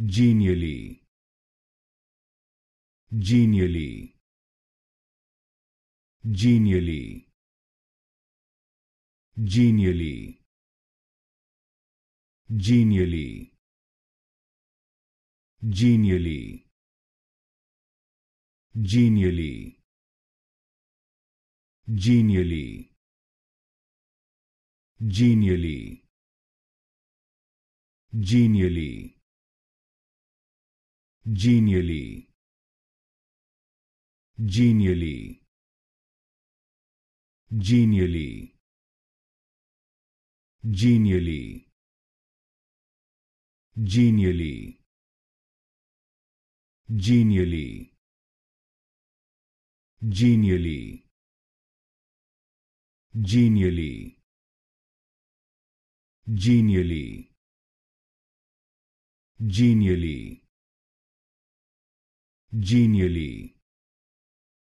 genially genially genially genially genially genially genially genially genially genially genially genially genially genially genially genially genially genially genially genially genially